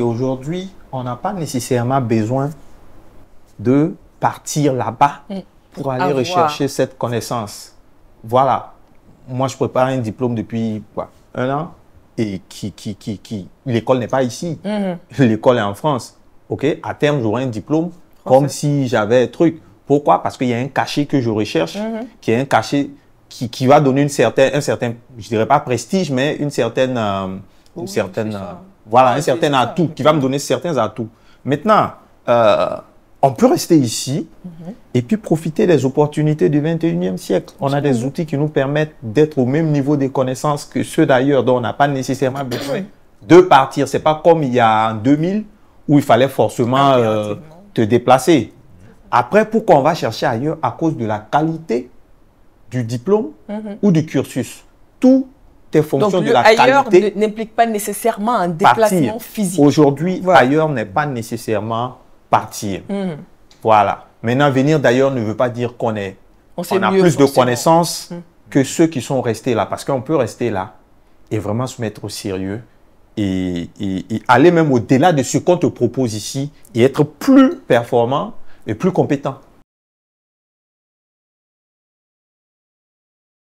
aujourd'hui, on n'a pas nécessairement besoin de partir là-bas mm. pour aller rechercher cette connaissance. Voilà. Moi, je prépare un diplôme depuis un an et qui, qui, qui, l'école n'est pas ici. Mm-hmm. L'école est en France. OK À terme, j'aurai un diplôme comme si j'avais un truc. Pourquoi Parce qu'il y a un cachet que je recherche, mm-hmm. qui est un cachet qui, va donner une certaine, un certain, je dirais pas prestige, mais une certaine, euh, certaine, voilà, un ah, certain atout qui va me donner certains atouts. Maintenant, euh, on peut rester ici mhm. et puis profiter des opportunités du 21e siècle. On a des outils qui nous permettent d'être au même niveau des connaissances que ceux d'ailleurs dont on n'a pas nécessairement besoin de partir. C'est pas comme il y a en 2000 où il fallait forcément euh, te déplacer. Après, pourquoi on va chercher ailleurs à cause de la qualité du diplôme mhm. ou du cursus Tout donc, de la ailleurs n'implique pas nécessairement un déplacement physique. Aujourd'hui, ailleurs n'est pas nécessairement partir. Hmm. Voilà. Maintenant, venir d'ailleurs ne veut pas dire qu'on est, on, a plus de connaissances hmm. que ceux qui sont restés là. Parce qu'on peut rester là et vraiment se mettre au sérieux et aller même au-delà de ce qu'on te propose ici et être plus performant et plus compétent.